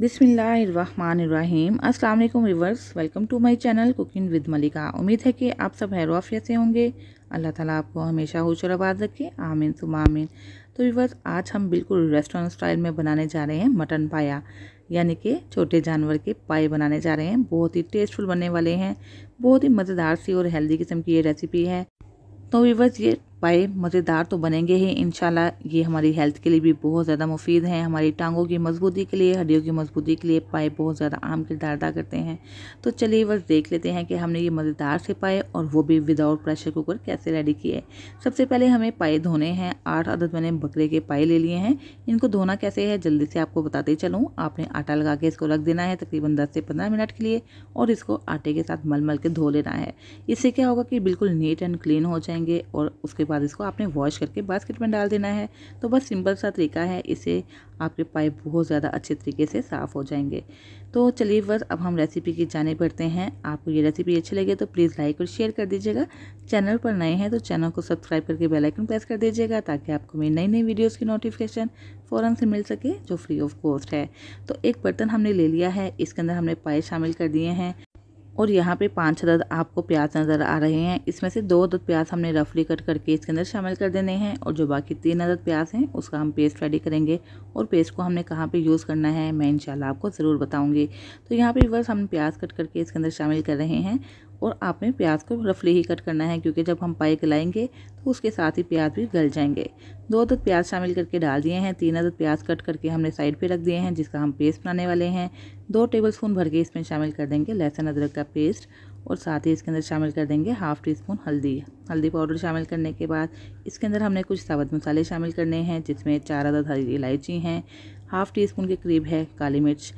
बिसमीम् अल्लाम रिवर्स welcome to my channel cooking with Malika उम्मीद है कि आप सब हैरवाफियत से होंगे अल्लाह ताला आपको हमेशा होशर आबाद रखे आमीन सुम आमीन तो रिवर्स आज हम बिल्कुल रेस्टोरेंट स्टाइल में बनाने जा रहे हैं मटन पाया यानी कि छोटे जानवर के पाए बनाने जा रहे हैं बहुत ही टेस्टफुल बनने वाले हैं बहुत ही मज़ेदार सी और हेल्दी किस्म की ये रेसिपी है तो रिवर्स ये पाए मज़ेदार तो बनेंगे ही इन ये हमारी हेल्थ के लिए भी बहुत ज़्यादा मुफीद हैं हमारी टांगों की मजबूती के लिए हड्डियों की मजबूती के लिए पाए बहुत ज़्यादा आम किरदार अदा करते हैं तो चलिए बस देख लेते हैं कि हमने ये मज़ेदार से पाए और वो भी विदाउट प्रेशर कुकर कैसे रेडी किए सबसे पहले हमें पाए धोने हैं आठ अदद मैंने बकरे के पाए ले लिए हैं इनको धोना कैसे है जल्दी से आपको बताते चलूँ आपने आटा लगा के इसको रख देना है तकरीबन दस से पंद्रह मिनट के लिए और इसको आटे के साथ मल मल के धो लेना है इससे क्या होगा कि बिल्कुल नीट एंड क्लीन हो जाएंगे और उसके बाद इसको आपने वॉश करके बास्केट में डाल देना है तो बस सिंपल सा तरीका है इसे आपके पाइप बहुत ज़्यादा अच्छे तरीके से साफ़ हो जाएंगे तो चलिए बस अब हम रेसिपी की जाने पड़ते हैं आपको ये रेसिपी अच्छी लगे तो प्लीज़ लाइक और शेयर कर दीजिएगा चैनल पर नए हैं तो चैनल को सब्सक्राइब करके बेल आइकन प्रेस कर दीजिएगा ताकि आपको मेरी नई नई वीडियोज़ की नोटिफिकेशन फ़ौरन से मिल सके जो फ्री ऑफ कॉस्ट है तो एक बर्तन हमने ले लिया है इसके अंदर हमने पाए शामिल कर दिए हैं और यहाँ पे पाँच अदद आपको प्याज नज़र आ रहे हैं इसमें से दो दर्द प्याज हमने रफली कट करके इसके अंदर शामिल कर देने हैं और जो बाकी तीन अदद प्याज हैं उसका हम पेस्ट रेडी करेंगे और पेस्ट को हमने कहाँ पे यूज़ करना है मैं इंशाल्लाह आपको ज़रूर बताऊँगी तो यहाँ पे बस हम प्याज कट करके इसके अंदर शामिल कर रहे हैं और आपने प्याज को रफली ही कट करना है क्योंकि जब हम पाई लाएँगे तो उसके साथ ही प्याज भी गल जाएंगे दो अदद प्याज शामिल करके डाल दिए हैं तीन अदद प्याज कट करके हमने साइड पे रख दिए हैं जिसका हम पेस्ट बनाने वाले हैं दो टेबल स्पून भर के इसमें शामिल कर देंगे लहसुन अदरक का पेस्ट और साथ ही इसके अंदर शामिल कर देंगे हाफ़ टी स्पून हल्दी हल्दी पाउडर शामिल करने के बाद इसके अंदर हमने कुछ साबुत मसाले शामिल करने हैं जिसमें चार अदद हरी इलायची हैं हाफ़ टी स्पून के करीब है काली मिर्च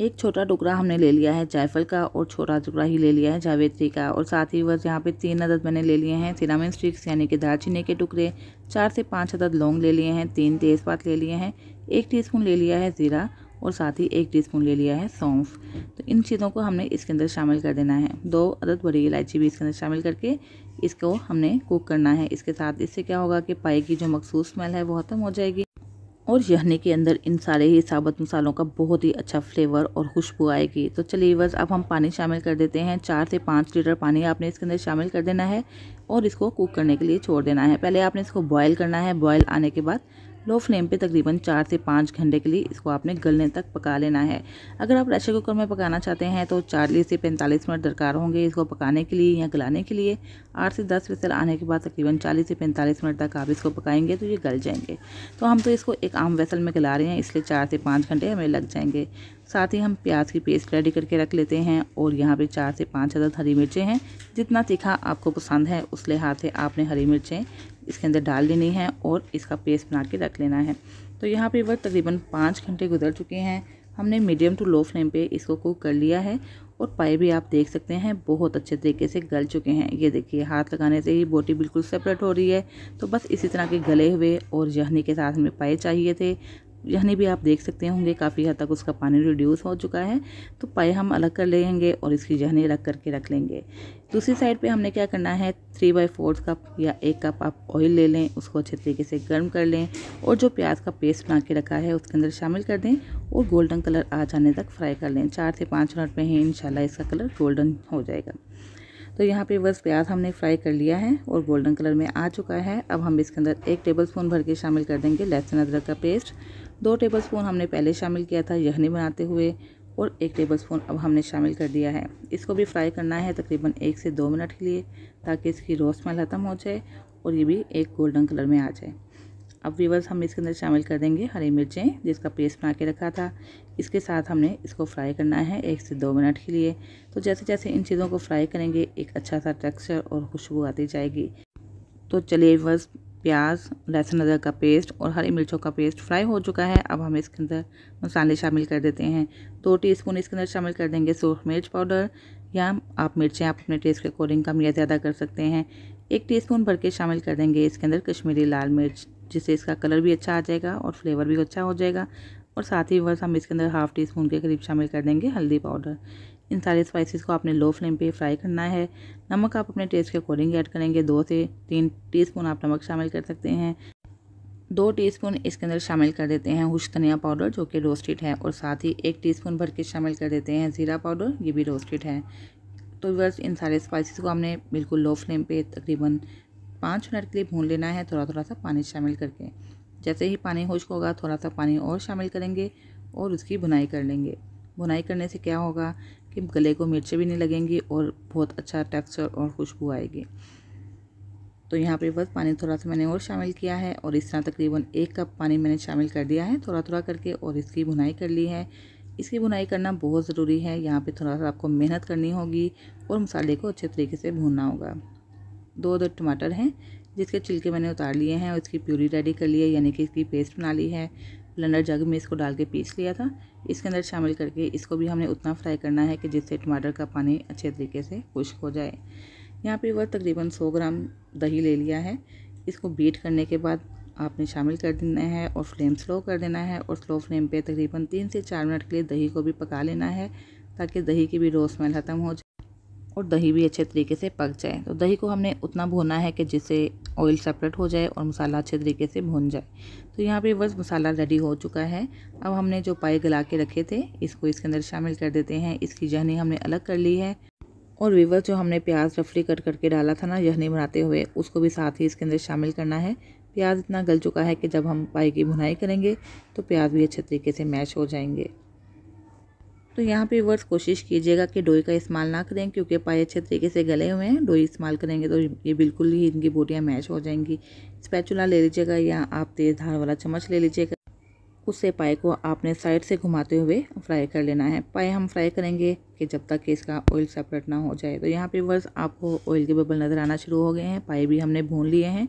एक छोटा टुकड़ा हमने ले लिया है जायफल का और छोटा टुकड़ा ही ले लिया है जावेत्री का और साथ ही बस यहाँ पे तीन अदद मैंने ले लिए हैं सिरामिन स्टिक्स यानी कि दालचीनी के टुकड़े चार से पाँच अदद लौंग ले लिए हैं तीन तेज़पात ले लिए हैं एक टीस्पून ले लिया है ज़ीरा और साथ ही एक टी ले लिया है सौंफ तो इन चीज़ों को हमने इसके अंदर शामिल कर देना है दो अदद बड़ी इलायची भी इसके अंदर शामिल करके इसको हमने कुक करना है इसके साथ इससे क्या होगा कि पाई की जो मखसूस स्मेल है वो ख़त्म हो जाएगी और यहने के अंदर इन सारे ही साबुत मसालों का बहुत ही अच्छा फ्लेवर और खुशबू आएगी तो चलिए बस अब हम पानी शामिल कर देते हैं चार से पाँच लीटर पानी आपने इसके अंदर शामिल कर देना है और इसको कुक करने के लिए छोड़ देना है पहले आपने इसको बॉयल करना है बॉयल आने के बाद लो फ्लेम पे तकरीबन चार से पाँच घंटे के लिए इसको आपने गलने तक पका लेना है अगर आप प्रेशर कुकर में पकाना चाहते हैं तो चालीस से पैंतालीस मिनट दरकार होंगे इसको पकाने के लिए या गलाने के लिए आठ से दस विसल आने के बाद तकरीबन चालीस से पैंतालीस मिनट तक आप इसको पकाएंगे तो ये गल जाएंगे तो हम तो इसको एक आम वेसल में गला रहे हैं इसलिए चार से पाँच घंटे हमें लग जाएंगे साथ ही हम प्याज की पेस्ट रेडी करके रख लेते हैं और यहाँ पर चार से पाँच हज़ार हरी मिर्चें हैं जितना तीखा आपको पसंद है उस लिहाज से आपने हरी मिर्चें इसके अंदर डाल देनी है और इसका पेस्ट बना के रख लेना है तो यहाँ पे वह तकरीबन पाँच घंटे गुजर चुके हैं हमने मीडियम टू लो फ्लेम पे इसको कुक कर लिया है और पाए भी आप देख सकते हैं बहुत अच्छे तरीके से गल चुके हैं ये देखिए हाथ लगाने से ही बोटी बिल्कुल सेपरेट हो रही है तो बस इसी तरह के गले हुए और जहनी के साथ हमें पाए चाहिए थे यानी भी आप देख सकते होंगे काफ़ी हद तक उसका पानी रिड्यूस हो चुका है तो पाए हम अलग कर लेंगे और इसकी जहनी अलग करके रख लेंगे दूसरी साइड पे हमने क्या करना है थ्री बाई फोर्थ कप या एक कप आप ऑयल ले लें उसको अच्छे तरीके से गर्म कर लें और जो प्याज का पेस्ट बना के रखा है उसके अंदर शामिल कर दें और गोल्डन कलर आ जाने तक फ्राई कर लें चार से पाँच मिनट में ही इन इसका कलर गोल्डन हो जाएगा तो यहाँ पे बस प्याज हमने फ्राई कर लिया है और गोल्डन कलर में आ चुका है अब हम इसके अंदर एक टेबल स्पून भर के शामिल कर देंगे लहसुन अदरक का पेस्ट दो टेबलस्पून हमने पहले शामिल किया था यखनी बनाते हुए और एक टेबलस्पून अब हमने शामिल कर दिया है इसको भी फ्राई करना है तकरीबन एक से दो मिनट के लिए ताकि इसकी रोस स्मेल ख़त्म हो जाए और ये भी एक गोल्डन कलर में आ जाए अब वीवर्स हम इसके अंदर शामिल कर देंगे हरी मिर्चें जिसका पेस्ट बना के रखा था इसके साथ हमने इसको फ्राई करना है एक से दो मिनट के लिए तो जैसे जैसे इन चीज़ों को फ्राई करेंगे एक अच्छा सा टेक्सचर और खुशबू आती जाएगी तो चलिए वीवर्स प्याज लहसुन अदरक का पेस्ट और हरी मिर्चों का पेस्ट फ्राई हो चुका है अब हम इसके अंदर मसाले शामिल कर देते हैं दो टीस्पून इसके अंदर शामिल कर देंगे सूर्ख मिर्च पाउडर या आप मिर्चें आप अपने टेस्ट के अकॉर्डिंग कम या ज़्यादा कर सकते हैं एक टीस्पून भर के शामिल कर देंगे इसके अंदर कश्मीरी लाल मिर्च जिससे इसका कलर भी अच्छा आ जाएगा और फ्लेवर भी अच्छा हो जाएगा और साथ ही वर्ष हम इसके अंदर हाफ़ टी स्पून के करीब शामिल कर देंगे हल्दी पाउडर इन सारे स्पाइसेस को आपने लो फ्लेम पे फ्राई करना है नमक आप अपने टेस्ट के अकॉर्डिंग ऐड करेंगे दो से तीन टीस्पून आप नमक शामिल कर सकते हैं दो टीस्पून इसके अंदर शामिल कर देते हैं हुश धनिया पाउडर जो कि रोस्टेड है और साथ ही एक टीस्पून भर के शामिल कर देते हैं ज़ीरा पाउडर ये भी रोस्टेड है तो बस इन सारे स्पाइसिस को हमने बिल्कुल लो फ्लेम पर तकरीबन पाँच मिनट के लिए भून लेना है थोड़ा थोड़ा सा पानी शामिल करके जैसे ही पानी खुश्क होगा थोड़ा सा पानी और शामिल करेंगे और उसकी बुनाई कर लेंगे बुनाई करने से क्या होगा कि गले को मिर्चें भी नहीं लगेंगी और बहुत अच्छा टेक्सचर और खुशबू आएगी तो यहाँ पे बस पानी थोड़ा सा मैंने और शामिल किया है और इस तरह तकरीबन एक कप पानी मैंने शामिल कर दिया है थोड़ा थोड़ा करके और इसकी बुनाई कर ली है इसकी बुनाई करना बहुत ज़रूरी है यहाँ पे थोड़ा सा आपको मेहनत करनी होगी और मसाले को अच्छे तरीके से भूनना होगा दो दो टमाटर हैं जिसके छिलके मैंने उतार लिए हैं और इसकी प्यूरी रेडी कर ली है यानी कि इसकी पेस्ट बना ली है ब्लेंडर जग में इसको डाल के पीस लिया था इसके अंदर शामिल करके इसको भी हमने उतना फ्राई करना है कि जिससे टमाटर का पानी अच्छे तरीके से खुश्क हो जाए यहाँ पे वह तकरीबन 100 ग्राम दही ले लिया है इसको बीट करने के बाद आपने शामिल कर देना है और फ्लेम स्लो कर देना है और स्लो फ्लेम पे तकरीबन तीन से चार मिनट के लिए दही को भी पका लेना है ताकि दही की भी रो स्मेल ख़त्म हो जाए और दही भी अच्छे तरीके से पक जाए तो दही को हमने उतना भुना है कि जिससे ऑयल सेपरेट हो जाए और मसाला अच्छे तरीके से भुन जाए तो यहाँ पे बस मसाला रेडी हो चुका है अब हमने जो पाए गला के रखे थे इसको इसके अंदर शामिल कर देते हैं इसकी जहनी हमने अलग कर ली है और वीवर जो हमने प्याज रफली कट करके डाला था ना यहनी बनाते हुए उसको भी साथ ही इसके अंदर शामिल करना है प्याज इतना गल चुका है कि जब हम पाए की भुनाई करेंगे तो प्याज भी अच्छे तरीके से मैश हो जाएंगे तो यहाँ पे वर्ष कोशिश कीजिएगा कि डोई का इस्तेमाल ना करें क्योंकि पाए अच्छे तरीके से गले हुए हैं डोई इस्तेमाल करेंगे तो ये बिल्कुल ही इनकी बोटियाँ मैच हो जाएंगी स्पैचुला ले लीजिएगा या आप तेज़ धार वाला चम्मच ले लीजिएगा उससे पाए को आपने साइड से घुमाते हुए फ्राई कर लेना है पाए हम फ्राई करेंगे कि जब तक कि इसका ऑयल सेपरेट ना हो जाए तो यहाँ पे बस आपको ऑयल के बबल नज़र आना शुरू हो गए हैं पाए भी हमने भून लिए हैं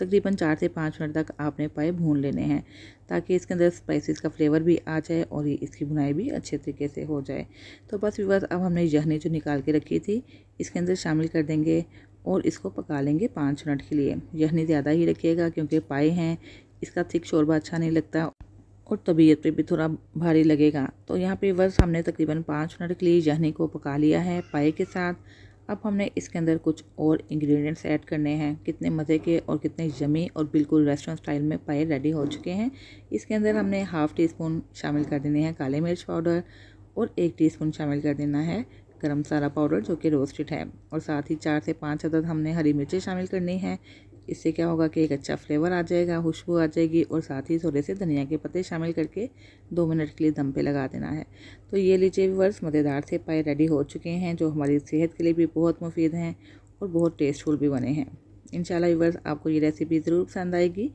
तकरीबन चार से पाँच मिनट तक आपने पाए भून लेने हैं ताकि इसके अंदर स्पाइसेस का फ्लेवर भी आ जाए और ये इसकी भुनाई भी अच्छे तरीके से हो जाए तो बस विवास अब हमने जहनी जो निकाल के रखी थी इसके अंदर शामिल कर देंगे और इसको पका लेंगे पाँच मिनट के लिए यहनी ज़्यादा ही रखिएगा क्योंकि पाए हैं इसका थिक शोरबा अच्छा नहीं लगता और तबीयत पे भी थोड़ा भारी लगेगा तो यहाँ पे बस हमने तकरीबन पाँच मिनट के लिए जहनी को पका लिया है पाए के साथ अब हमने इसके अंदर कुछ और इंग्रेडिएंट्स ऐड करने हैं कितने मज़े के और कितने जमी और बिल्कुल रेस्टोरेंट स्टाइल में पाए रेडी हो चुके हैं इसके अंदर हमने हाफ़ टी स्पून शामिल कर देने हैं काले मिर्च पाउडर और एक टीस्पून शामिल कर देना है गरम मसाला पाउडर जो कि रोस्टेड है और साथ ही चार से पाँच अदद हमने हरी मिर्चें शामिल करनी है इससे क्या होगा कि एक अच्छा फ्लेवर आ जाएगा खुशबू आ जाएगी और साथ ही थोड़े से धनिया के पत्ते शामिल करके दो मिनट के लिए दम पे लगा देना है तो ये लीजिए व्यूवर्स मज़ेदार से पाए रेडी हो चुके हैं जो हमारी सेहत के लिए भी बहुत मुफीद हैं और बहुत टेस्टफुल भी बने हैं इंशाल्लाह व्यूवर्स आपको ये रेसिपी ज़रूर पसंद आएगी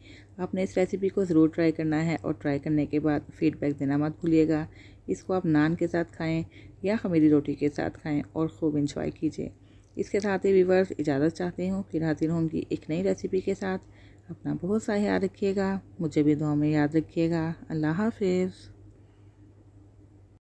आपने इस रेसिपी को ज़रूर ट्राई करना है और ट्राई करने के बाद फीडबैक देना मत भूलिएगा इसको आप नान के साथ खाएं या खमीरी रोटी के साथ खाएं और खूब इंजॉय कीजिए इसके साथ ही व्यूवर्स इजाज़त चाहती हूँ फिर हाजिर होंगी एक नई रेसिपी के साथ अपना बहुत सा ख्याल रखिएगा मुझे भी दुआ में याद रखिएगा अल्लाह हाफिज़